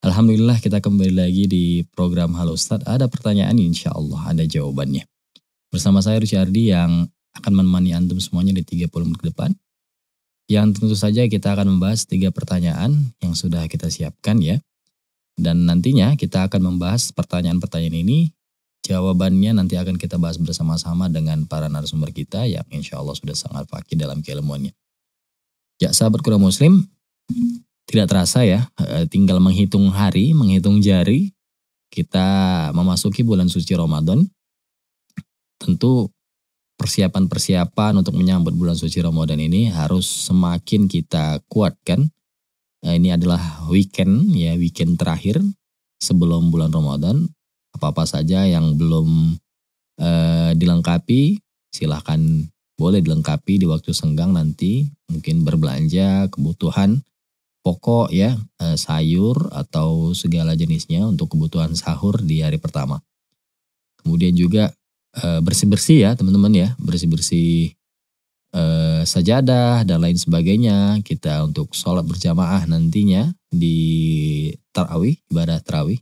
Alhamdulillah kita kembali lagi di program Halo Ustadz. Ada pertanyaan insya Allah ada jawabannya. Bersama saya Rushardi yang akan menemani Antum semuanya di 30 menit ke depan. Yang tentu saja kita akan membahas tiga pertanyaan yang sudah kita siapkan ya. Dan nantinya kita akan membahas pertanyaan-pertanyaan ini. Jawabannya nanti akan kita bahas bersama-sama dengan para narasumber kita yang insya Allah sudah sangat fakir dalam keilmuannya. Ya sahabat kurang muslim, tidak terasa ya, eh, tinggal menghitung hari, menghitung jari, kita memasuki bulan suci Ramadan. Tentu persiapan-persiapan untuk menyambut bulan suci Ramadan ini harus semakin kita kuatkan. Eh, ini adalah weekend ya, weekend terakhir sebelum bulan Ramadan. Apa-apa saja yang belum eh, dilengkapi, silahkan boleh dilengkapi di waktu senggang nanti. Mungkin berbelanja, kebutuhan, pokok ya, eh, sayur atau segala jenisnya untuk kebutuhan sahur di hari pertama. Kemudian juga eh, bersih-bersih ya teman-teman ya, bersih-bersih eh, sajadah dan lain sebagainya. Kita untuk sholat berjamaah nantinya di tarawih, ibadah tarawih.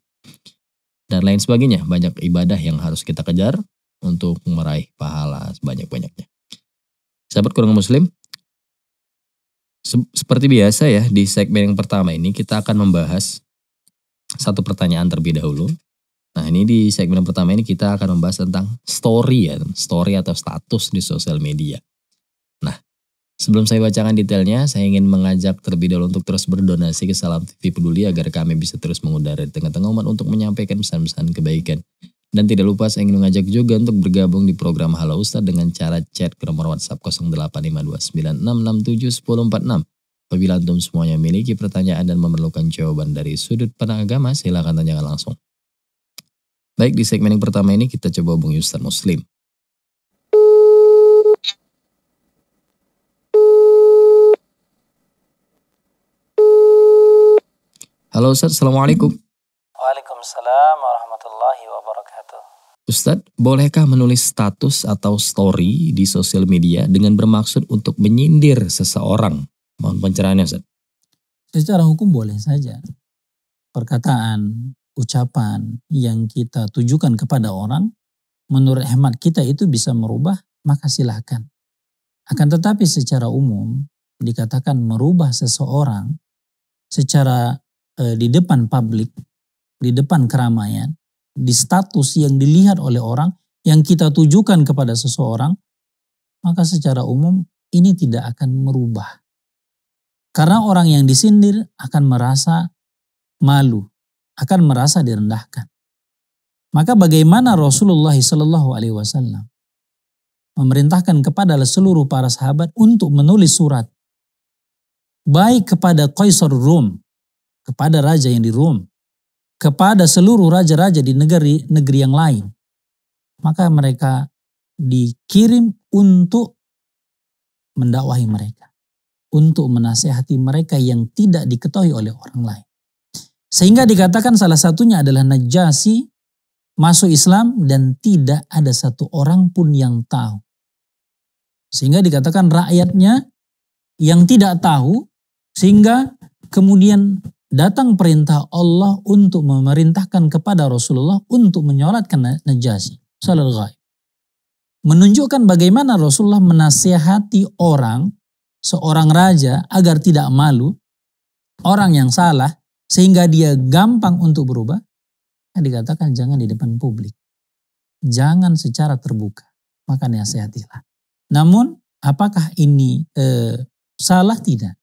Dan lain sebagainya, banyak ibadah yang harus kita kejar untuk meraih pahala sebanyak-banyaknya. Sahabat kurang muslim, seperti biasa ya, di segmen yang pertama ini kita akan membahas satu pertanyaan terlebih dahulu. Nah ini di segmen pertama ini kita akan membahas tentang story ya, story atau status di sosial media. Nah sebelum saya bacakan detailnya, saya ingin mengajak terlebih dahulu untuk terus berdonasi ke Salam TV Peduli agar kami bisa terus mengudara di tengah-tengah umat untuk menyampaikan pesan-pesan kebaikan dan tidak lupa saya ingin mengajak juga untuk bergabung di program Halo Ustadz dengan cara chat ke nomor WhatsApp 085296671046. Apabila antum semuanya memiliki pertanyaan dan memerlukan jawaban dari sudut pandang agama, silakan tanyakan langsung. Baik, di segmen yang pertama ini kita coba hubungi Ustadz Muslim. Halo Ustadz, Assalamualaikum. Waalaikumsalam warahmatullahi wabarakatuh. Ustadz, bolehkah menulis status atau story di sosial media dengan bermaksud untuk menyindir seseorang? Mohon pencerahannya Ustadz. Secara hukum boleh saja. Perkataan, ucapan yang kita tujukan kepada orang, menurut hemat kita itu bisa merubah, maka silahkan. Akan tetapi secara umum, dikatakan merubah seseorang secara e, di depan publik, di depan keramaian, di status yang dilihat oleh orang, yang kita tujukan kepada seseorang, maka secara umum ini tidak akan merubah. Karena orang yang disindir akan merasa malu, akan merasa direndahkan. Maka bagaimana Rasulullah Shallallahu Alaihi Wasallam memerintahkan kepada seluruh para sahabat untuk menulis surat baik kepada Kaisar Rom kepada raja yang di Rom kepada seluruh raja-raja di negeri negeri yang lain. Maka mereka dikirim untuk mendakwahi mereka, untuk menasehati mereka yang tidak diketahui oleh orang lain. Sehingga dikatakan salah satunya adalah Najasi masuk Islam dan tidak ada satu orang pun yang tahu. Sehingga dikatakan rakyatnya yang tidak tahu sehingga kemudian datang perintah Allah untuk memerintahkan kepada Rasulullah untuk menyolatkan najasi Salal Menunjukkan bagaimana Rasulullah menasihati orang, seorang raja agar tidak malu, orang yang salah, sehingga dia gampang untuk berubah, kan dikatakan jangan di depan publik. Jangan secara terbuka. Maka nasihatilah. Namun apakah ini eh, salah? Tidak.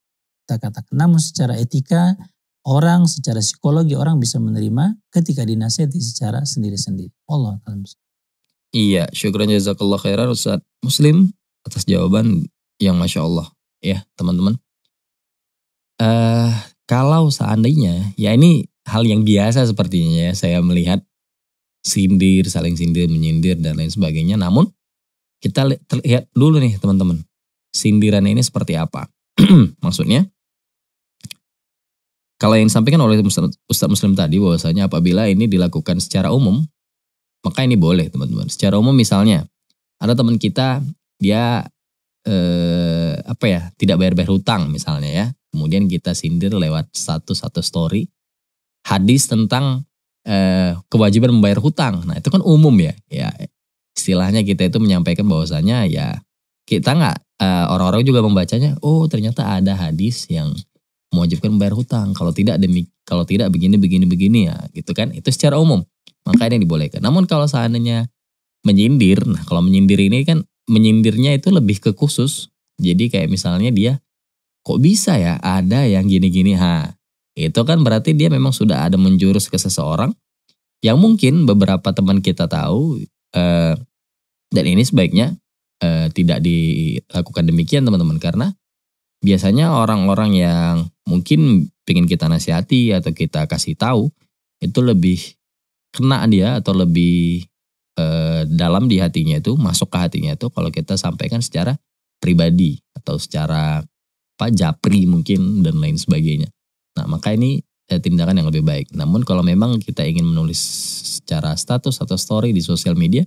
Kita katakan. Namun secara etika orang secara psikologi orang bisa menerima ketika dinasihati secara sendiri-sendiri. Allah alam. Iya, syukuran jazakallah khairan Ustaz Muslim atas jawaban yang masya Allah ya teman-teman. Uh, kalau seandainya ya ini hal yang biasa sepertinya ya saya melihat sindir, saling sindir, menyindir dan lain sebagainya. Namun kita lihat dulu nih teman-teman sindirannya ini seperti apa. Maksudnya kalau yang disampaikan oleh Ustaz Muslim tadi bahwasanya apabila ini dilakukan secara umum, maka ini boleh teman-teman. Secara umum misalnya ada teman kita dia eh, apa ya tidak bayar-bayar hutang misalnya ya, kemudian kita sindir lewat satu-satu story hadis tentang eh, kewajiban membayar hutang. Nah itu kan umum ya, ya istilahnya kita itu menyampaikan bahwasanya ya kita nggak eh, orang-orang juga membacanya. Oh ternyata ada hadis yang mewajibkan membayar hutang. Kalau tidak demi kalau tidak begini begini begini ya, gitu kan? Itu secara umum. makanya ini dibolehkan. Namun kalau seandainya menyindir, nah kalau menyindir ini kan menyindirnya itu lebih ke khusus. Jadi kayak misalnya dia kok bisa ya ada yang gini-gini ha. Itu kan berarti dia memang sudah ada menjurus ke seseorang yang mungkin beberapa teman kita tahu eh, dan ini sebaiknya eh, tidak dilakukan demikian teman-teman karena biasanya orang-orang yang mungkin pengen kita nasihati atau kita kasih tahu itu lebih kena dia atau lebih e, dalam di hatinya itu masuk ke hatinya itu kalau kita sampaikan secara pribadi atau secara apa japri mungkin dan lain sebagainya. Nah maka ini eh, tindakan yang lebih baik. Namun kalau memang kita ingin menulis secara status atau story di sosial media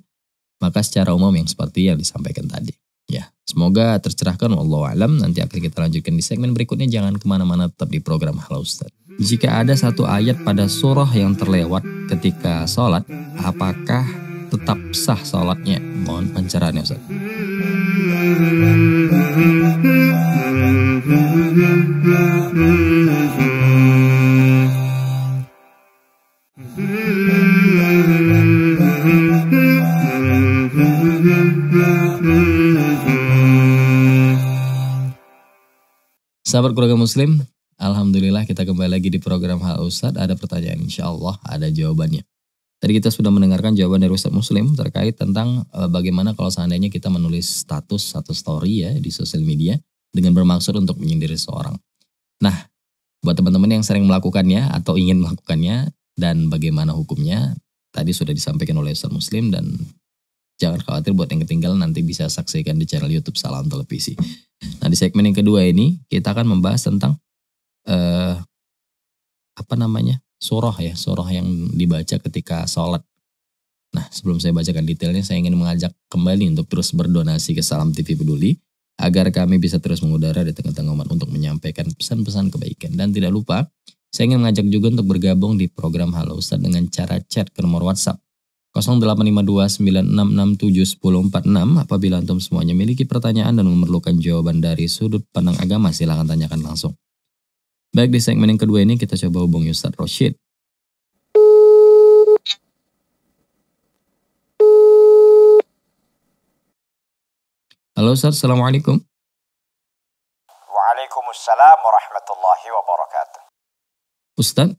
maka secara umum yang seperti yang disampaikan tadi. Ya, semoga tercerahkan Allah alam. Nanti akan kita lanjutkan di segmen berikutnya. Jangan kemana-mana tetap di program Halo Ustaz. Jika ada satu ayat pada surah yang terlewat ketika sholat, apakah tetap sah sholatnya? Mohon pencerahannya Ustaz. Mm-hmm. Sahabat keluarga muslim, Alhamdulillah kita kembali lagi di program Hal Ustadz. Ada pertanyaan insya Allah, ada jawabannya. Tadi kita sudah mendengarkan jawaban dari Ustadz Muslim terkait tentang e, bagaimana kalau seandainya kita menulis status atau story ya di sosial media dengan bermaksud untuk menyindir seorang. Nah, buat teman-teman yang sering melakukannya atau ingin melakukannya dan bagaimana hukumnya, tadi sudah disampaikan oleh Ustadz Muslim dan jangan khawatir buat yang ketinggalan nanti bisa saksikan di channel YouTube Salam Televisi. Nah di segmen yang kedua ini kita akan membahas tentang eh, apa namanya surah ya surah yang dibaca ketika sholat. Nah sebelum saya bacakan detailnya saya ingin mengajak kembali untuk terus berdonasi ke Salam TV Peduli agar kami bisa terus mengudara di tengah-tengah umat untuk menyampaikan pesan-pesan kebaikan. Dan tidak lupa, saya ingin mengajak juga untuk bergabung di program Halo Ustaz dengan cara chat ke nomor WhatsApp 085296671046 apabila antum semuanya memiliki pertanyaan dan memerlukan jawaban dari sudut pandang agama silahkan tanyakan langsung. Baik di segmen yang kedua ini kita coba hubungi Ustadz Rashid. Halo Ustaz, Assalamualaikum. Waalaikumsalam warahmatullahi wabarakatuh. Ustaz,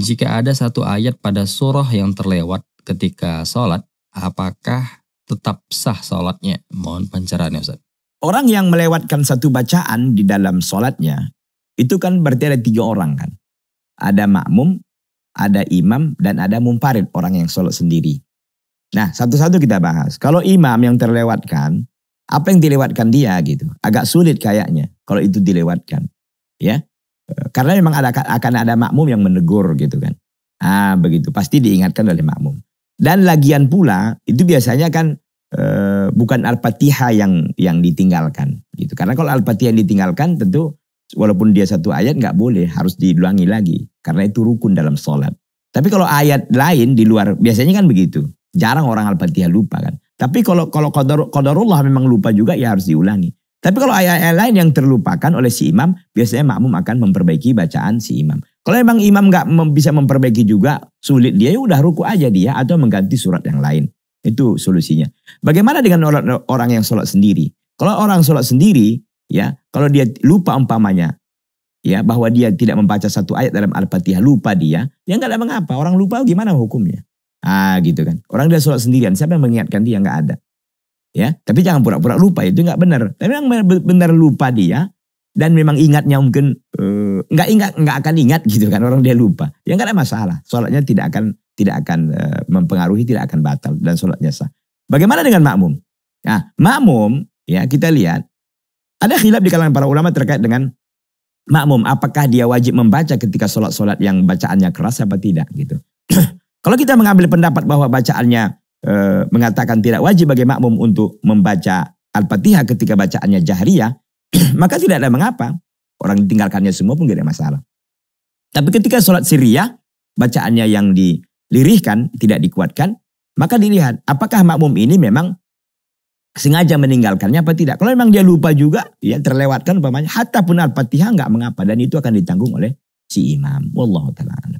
jika ada satu ayat pada surah yang terlewat, ketika sholat, apakah tetap sah sholatnya? Mohon pencerahannya Ustaz. Orang yang melewatkan satu bacaan di dalam sholatnya, itu kan berarti ada tiga orang kan. Ada makmum, ada imam, dan ada mumparid orang yang sholat sendiri. Nah satu-satu kita bahas. Kalau imam yang terlewatkan, apa yang dilewatkan dia gitu. Agak sulit kayaknya kalau itu dilewatkan. Ya, karena memang ada, akan ada makmum yang menegur gitu kan. Ah begitu, pasti diingatkan oleh makmum. Dan lagian pula itu biasanya kan e, bukan Al-Fatihah yang yang ditinggalkan gitu. Karena kalau Al-Fatihah yang ditinggalkan tentu walaupun dia satu ayat nggak boleh, harus diulangi lagi karena itu rukun dalam sholat. Tapi kalau ayat lain di luar biasanya kan begitu. Jarang orang Al-Fatihah lupa kan. Tapi kalau kalau qadar, qadarullah memang lupa juga ya harus diulangi. Tapi kalau ayat-ayat lain yang terlupakan oleh si imam, biasanya makmum akan memperbaiki bacaan si imam. Kalau emang imam nggak mem bisa memperbaiki juga, sulit dia ya udah ruku aja dia atau mengganti surat yang lain. Itu solusinya. Bagaimana dengan orang, orang yang sholat sendiri? Kalau orang sholat sendiri, ya kalau dia lupa umpamanya, ya bahwa dia tidak membaca satu ayat dalam Al-Fatihah, lupa dia, ya nggak ada mengapa. Orang lupa gimana hukumnya? Ah gitu kan. Orang dia sholat sendirian, siapa yang mengingatkan dia? Nggak ada. Ya, tapi jangan pura-pura lupa, itu nggak benar. Tapi yang benar lupa dia, dan memang ingatnya mungkin eh, nggak uh, ingat nggak akan ingat gitu kan orang dia lupa ya nggak ada masalah sholatnya tidak akan tidak akan uh, mempengaruhi tidak akan batal dan sholatnya sah bagaimana dengan makmum nah makmum ya kita lihat ada khilaf di kalangan para ulama terkait dengan makmum apakah dia wajib membaca ketika sholat-sholat yang bacaannya keras apa tidak gitu kalau kita mengambil pendapat bahwa bacaannya e, mengatakan tidak wajib bagi makmum untuk membaca Al-Fatihah ketika bacaannya jahriyah, Maka tidak ada mengapa. Orang ditinggalkannya semua pun tidak ada masalah. Tapi ketika sholat Syria bacaannya yang dilirihkan, tidak dikuatkan, maka dilihat apakah makmum ini memang sengaja meninggalkannya apa tidak. Kalau memang dia lupa juga, ya terlewatkan umpamanya, hatta pun al-fatihah nggak mengapa. Dan itu akan ditanggung oleh si imam. Wallahu ta'ala.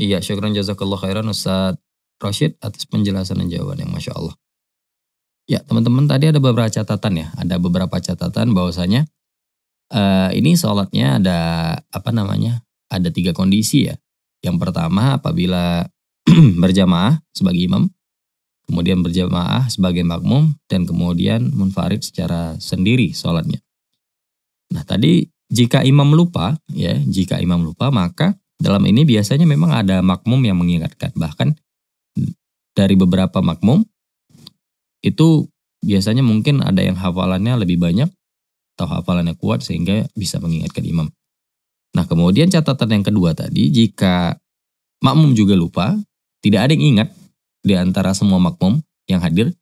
Iya, syukran jazakallah khairan Ustaz Rashid atas penjelasan dan jawaban yang Masya Allah. Ya, teman-teman tadi ada beberapa catatan ya. Ada beberapa catatan bahwasanya uh, ini sholatnya ada apa namanya? Ada tiga kondisi ya. Yang pertama apabila berjamaah sebagai imam, kemudian berjamaah sebagai makmum, dan kemudian munfarid secara sendiri sholatnya. Nah tadi jika imam lupa, ya jika imam lupa maka dalam ini biasanya memang ada makmum yang mengingatkan. Bahkan dari beberapa makmum itu biasanya mungkin ada yang hafalannya lebih banyak atau hafalannya kuat sehingga bisa mengingatkan imam. Nah kemudian catatan yang kedua tadi, jika makmum juga lupa, tidak ada yang ingat di antara semua makmum yang hadir,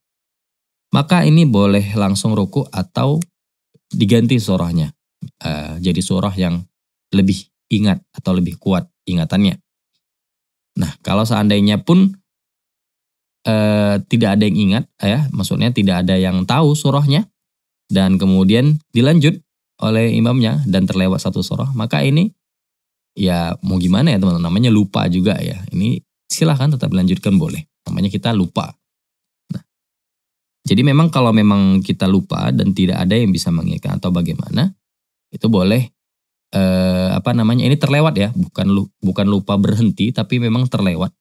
maka ini boleh langsung ruku atau diganti surahnya. Eh, jadi surah yang lebih ingat atau lebih kuat ingatannya. Nah kalau seandainya pun e, tidak ada yang ingat ya, maksudnya tidak ada yang tahu surahnya dan kemudian dilanjut oleh imamnya dan terlewat satu surah, maka ini ya mau gimana ya teman-teman namanya lupa juga ya. Ini silahkan tetap dilanjutkan boleh. Namanya kita lupa. Nah, jadi memang kalau memang kita lupa dan tidak ada yang bisa mengingatkan atau bagaimana, itu boleh eh, apa namanya ini terlewat ya bukan lu, bukan lupa berhenti tapi memang terlewat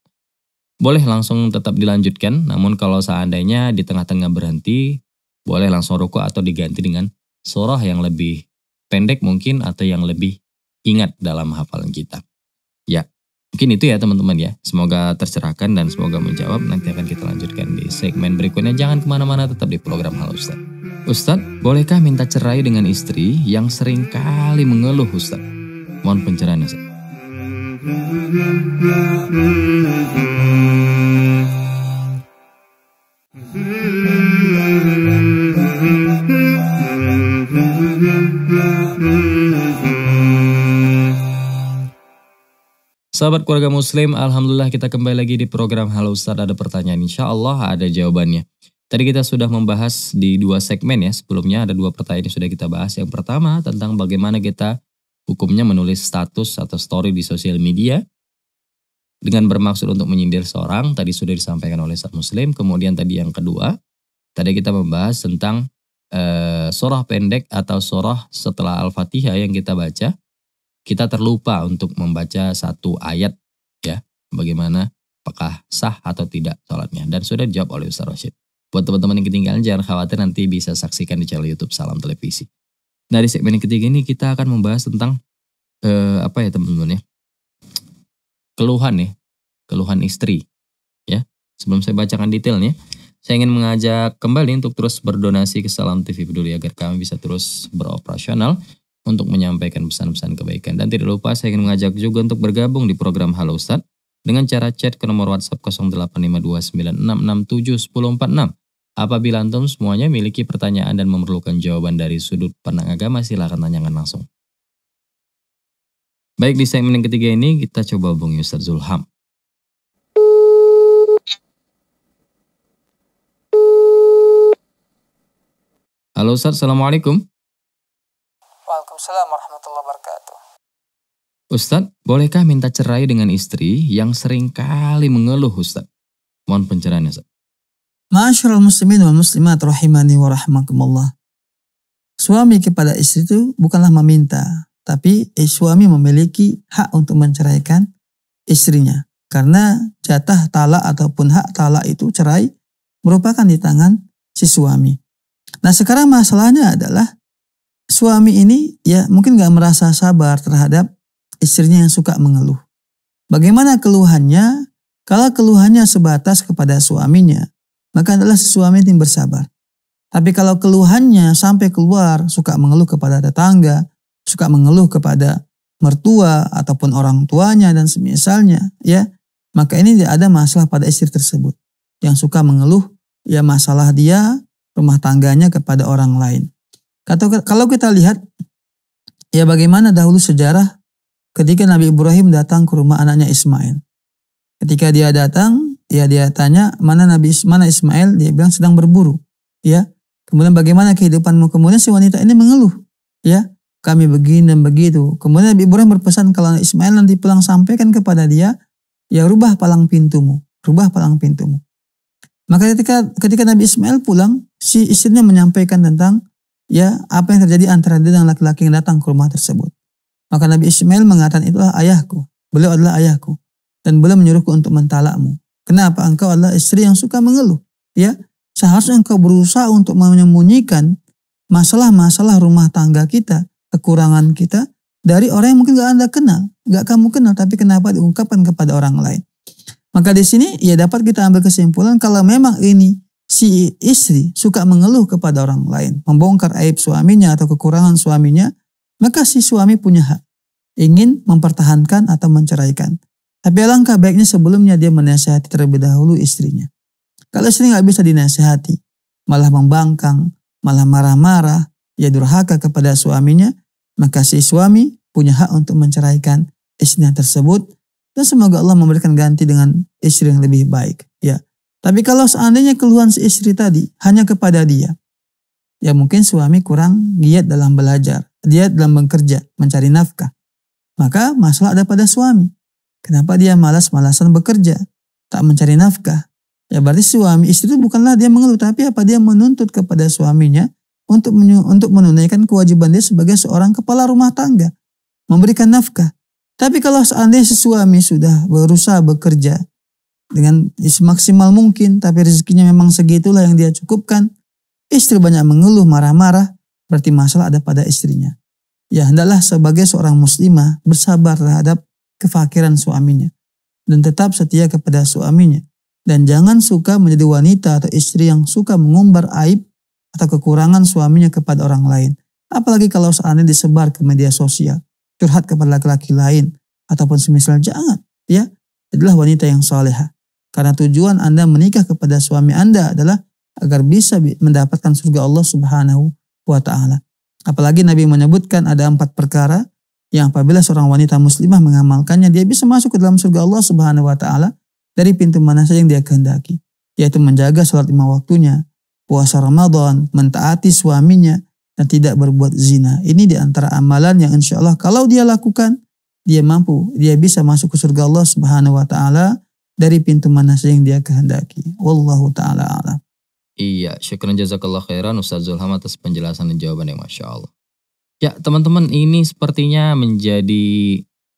boleh langsung tetap dilanjutkan. Namun kalau seandainya di tengah-tengah berhenti, boleh langsung ruku atau diganti dengan surah yang lebih pendek mungkin atau yang lebih ingat dalam hafalan kita. Ya, mungkin itu ya teman-teman ya. Semoga tercerahkan dan semoga menjawab. Nanti akan kita lanjutkan di segmen berikutnya. Jangan kemana-mana, tetap di program Halo Ustaz. Ustaz, bolehkah minta cerai dengan istri yang sering kali mengeluh Ustaz? Mohon pencerahan Ustaz. Sahabat keluarga muslim, Alhamdulillah kita kembali lagi di program Halo Ustadz ada pertanyaan. Insya Allah ada jawabannya. Tadi kita sudah membahas di dua segmen ya, sebelumnya ada dua pertanyaan yang sudah kita bahas. Yang pertama tentang bagaimana kita Hukumnya menulis status atau story di sosial media dengan bermaksud untuk menyindir seorang, tadi sudah disampaikan oleh saat muslim. Kemudian tadi yang kedua, tadi kita membahas tentang e, eh, surah pendek atau surah setelah Al-Fatihah yang kita baca. Kita terlupa untuk membaca satu ayat ya, bagaimana apakah sah atau tidak sholatnya. Dan sudah dijawab oleh Ustaz Rashid. Buat teman-teman yang ketinggalan jangan khawatir nanti bisa saksikan di channel YouTube Salam Televisi. Nah di segmen yang ketiga ini kita akan membahas tentang eh, apa ya teman-teman ya keluhan ya keluhan istri ya sebelum saya bacakan detailnya saya ingin mengajak kembali untuk terus berdonasi ke Salam TV Peduli agar kami bisa terus beroperasional untuk menyampaikan pesan-pesan kebaikan dan tidak lupa saya ingin mengajak juga untuk bergabung di program Halo Ustad dengan cara chat ke nomor WhatsApp 085296671046 Apabila antum semuanya miliki pertanyaan dan memerlukan jawaban dari sudut pandang agama, silahkan tanyakan langsung. Baik, di segmen yang ketiga ini kita coba hubungi Ustaz Zulham. Halo Ustaz, Assalamualaikum. Waalaikumsalam warahmatullahi wabarakatuh. Ustaz, bolehkah minta cerai dengan istri yang sering kali mengeluh Ustaz? Mohon pencerahannya Ustaz. Masyarul muslimin wal muslimat rahimani wa rahmakumullah. Suami kepada istri itu bukanlah meminta, tapi eh, suami memiliki hak untuk menceraikan istrinya. Karena jatah talak ataupun hak talak itu cerai merupakan di tangan si suami. Nah sekarang masalahnya adalah suami ini ya mungkin gak merasa sabar terhadap istrinya yang suka mengeluh. Bagaimana keluhannya? Kalau keluhannya sebatas kepada suaminya, maka adalah suami yang bersabar. Tapi kalau keluhannya sampai keluar, suka mengeluh kepada tetangga, suka mengeluh kepada mertua ataupun orang tuanya dan semisalnya, ya, maka ini tidak ada masalah pada istri tersebut. Yang suka mengeluh, ya masalah dia, rumah tangganya kepada orang lain. Kalau kita lihat, ya bagaimana dahulu sejarah ketika Nabi Ibrahim datang ke rumah anaknya Ismail. Ketika dia datang, Ya dia tanya mana Nabi mana Ismail dia bilang sedang berburu. Ya. Kemudian bagaimana kehidupanmu? Kemudian si wanita ini mengeluh. Ya. Kami begini dan begitu. Kemudian Nabi Ibrahim berpesan kalau Ismail nanti pulang sampaikan kepada dia. Ya rubah palang pintumu. Rubah palang pintumu. Maka ketika ketika Nabi Ismail pulang, si istrinya menyampaikan tentang ya apa yang terjadi antara dia dan laki-laki yang datang ke rumah tersebut. Maka Nabi Ismail mengatakan itulah ayahku. Beliau adalah ayahku. Dan beliau menyuruhku untuk mentalakmu. Kenapa engkau adalah istri yang suka mengeluh? Ya, seharusnya engkau berusaha untuk menyembunyikan masalah-masalah rumah tangga kita, kekurangan kita dari orang yang mungkin gak anda kenal, gak kamu kenal, tapi kenapa diungkapkan kepada orang lain? Maka di sini ya dapat kita ambil kesimpulan kalau memang ini si istri suka mengeluh kepada orang lain, membongkar aib suaminya atau kekurangan suaminya, maka si suami punya hak ingin mempertahankan atau menceraikan. Tapi alangkah baiknya sebelumnya dia menasehati terlebih dahulu istrinya. Kalau istri nggak bisa dinasehati, malah membangkang, malah marah-marah, ya durhaka kepada suaminya, maka si suami punya hak untuk menceraikan istrinya tersebut dan semoga Allah memberikan ganti dengan istri yang lebih baik. Ya, tapi kalau seandainya keluhan si istri tadi hanya kepada dia, ya mungkin suami kurang giat dalam belajar, giat dalam bekerja, mencari nafkah. Maka masalah ada pada suami. Kenapa dia malas-malasan bekerja, tak mencari nafkah? Ya berarti suami istri itu bukanlah dia mengeluh, tapi apa dia menuntut kepada suaminya untuk untuk menunaikan kewajiban dia sebagai seorang kepala rumah tangga, memberikan nafkah. Tapi kalau seandainya suami sudah berusaha bekerja dengan semaksimal mungkin, tapi rezekinya memang segitulah yang dia cukupkan, istri banyak mengeluh, marah-marah, berarti masalah ada pada istrinya. Ya hendaklah sebagai seorang muslimah bersabar terhadap kefakiran suaminya dan tetap setia kepada suaminya dan jangan suka menjadi wanita atau istri yang suka mengumbar aib atau kekurangan suaminya kepada orang lain apalagi kalau seandainya disebar ke media sosial curhat kepada laki-laki lain ataupun semisal jangan ya adalah wanita yang soleha karena tujuan Anda menikah kepada suami Anda adalah agar bisa mendapatkan surga Allah Subhanahu wa taala. Apalagi Nabi menyebutkan ada empat perkara yang apabila seorang wanita muslimah mengamalkannya dia bisa masuk ke dalam surga Allah Subhanahu wa taala dari pintu mana saja yang dia kehendaki yaitu menjaga sholat lima waktunya puasa Ramadan mentaati suaminya dan tidak berbuat zina ini di antara amalan yang insya Allah kalau dia lakukan dia mampu dia bisa masuk ke surga Allah Subhanahu wa taala dari pintu mana saja yang dia kehendaki wallahu taala alam Iya, syukran jazakallah khairan Ustaz Zulham atas penjelasan dan jawaban yang Masya Allah. Ya, teman-teman, ini sepertinya menjadi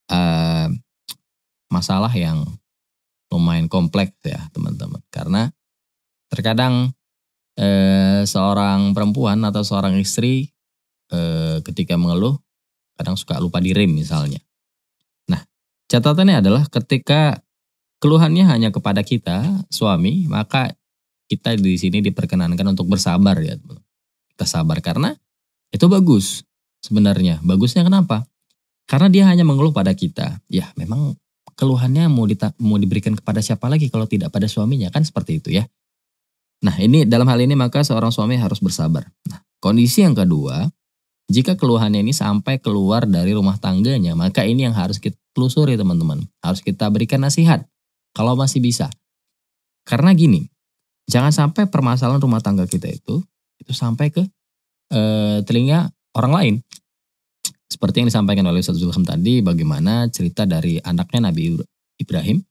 uh, masalah yang lumayan kompleks ya, teman-teman. Karena terkadang uh, seorang perempuan atau seorang istri uh, ketika mengeluh kadang suka lupa direm misalnya. Nah, catatannya adalah ketika keluhannya hanya kepada kita, suami, maka kita di sini diperkenankan untuk bersabar ya, Kita sabar karena itu bagus sebenarnya. Bagusnya kenapa? Karena dia hanya mengeluh pada kita. Ya memang keluhannya mau, dita, mau diberikan kepada siapa lagi kalau tidak pada suaminya. Kan seperti itu ya. Nah ini dalam hal ini maka seorang suami harus bersabar. Nah, kondisi yang kedua, jika keluhannya ini sampai keluar dari rumah tangganya, maka ini yang harus kita telusuri teman-teman. Harus kita berikan nasihat kalau masih bisa. Karena gini, jangan sampai permasalahan rumah tangga kita itu itu sampai ke e, telinga orang lain. Seperti yang disampaikan oleh Ustaz Zulham tadi, bagaimana cerita dari anaknya Nabi Ibrahim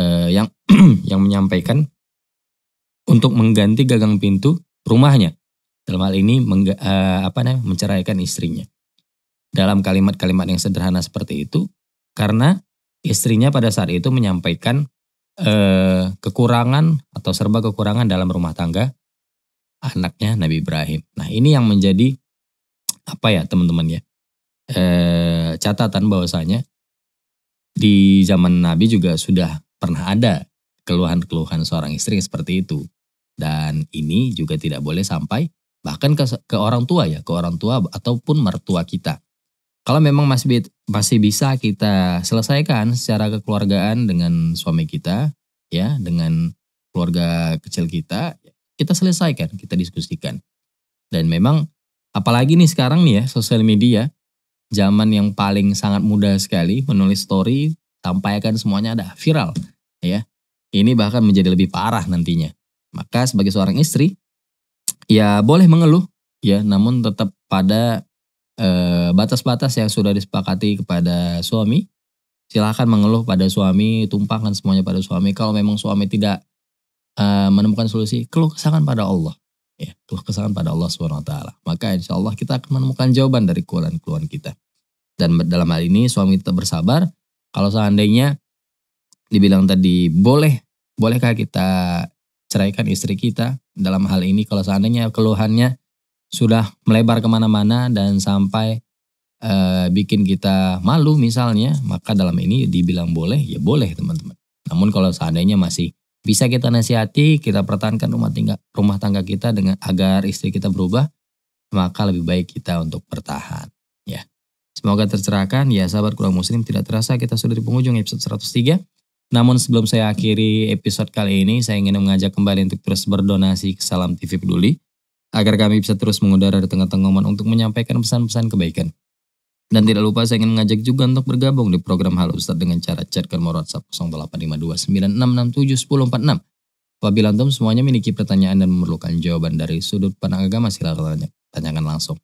eh, yang yang menyampaikan untuk mengganti gagang pintu rumahnya. Dalam hal ini mengga, eh, apa namanya menceraikan istrinya. Dalam kalimat-kalimat yang sederhana seperti itu karena istrinya pada saat itu menyampaikan eh, kekurangan atau serba kekurangan dalam rumah tangga anaknya Nabi Ibrahim. Nah, ini yang menjadi apa ya teman-teman ya e, catatan bahwasanya di zaman Nabi juga sudah pernah ada keluhan-keluhan seorang istri seperti itu dan ini juga tidak boleh sampai bahkan ke, ke orang tua ya ke orang tua ataupun mertua kita kalau memang masih masih bisa kita selesaikan secara kekeluargaan dengan suami kita ya dengan keluarga kecil kita kita selesaikan kita diskusikan dan memang Apalagi nih sekarang nih ya, sosial media, zaman yang paling sangat mudah sekali menulis story, tampaikan semuanya ada viral. ya. Ini bahkan menjadi lebih parah nantinya. Maka sebagai seorang istri, ya boleh mengeluh, ya namun tetap pada eh, batas-batas eh, yang sudah disepakati kepada suami. Silahkan mengeluh pada suami, tumpangkan semuanya pada suami. Kalau memang suami tidak eh, menemukan solusi, keluh kesahkan pada Allah ya, keluh kesalahan pada Allah Subhanahu wa taala. Maka insya Allah kita akan menemukan jawaban dari keluhan-keluhan kita. Dan dalam hal ini suami kita bersabar. Kalau seandainya dibilang tadi boleh, bolehkah kita ceraikan istri kita? Dalam hal ini kalau seandainya keluhannya sudah melebar kemana-mana dan sampai e, bikin kita malu misalnya, maka dalam ini dibilang boleh, ya boleh teman-teman. Namun kalau seandainya masih bisa kita nasihati, kita pertahankan rumah tangga rumah tangga kita dengan agar istri kita berubah, maka lebih baik kita untuk bertahan. Ya. Semoga tercerahkan ya sahabat kurang muslim tidak terasa kita sudah di penghujung episode 103. Namun sebelum saya akhiri episode kali ini, saya ingin mengajak kembali untuk terus berdonasi ke Salam TV Peduli agar kami bisa terus mengudara di tengah-tengah umat untuk menyampaikan pesan-pesan kebaikan. Dan tidak lupa saya ingin mengajak juga untuk bergabung di program Halo Ustadz dengan cara chat ke nomor WhatsApp 085296671046. Apabila antum semuanya memiliki pertanyaan dan memerlukan jawaban dari sudut pandang agama silakan tanya, tanyakan langsung.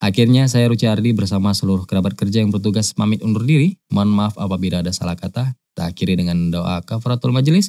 Akhirnya saya Ardi bersama seluruh kerabat kerja yang bertugas pamit undur diri. Mohon maaf apabila ada salah kata. Kita akhiri dengan doa kafaratul majelis.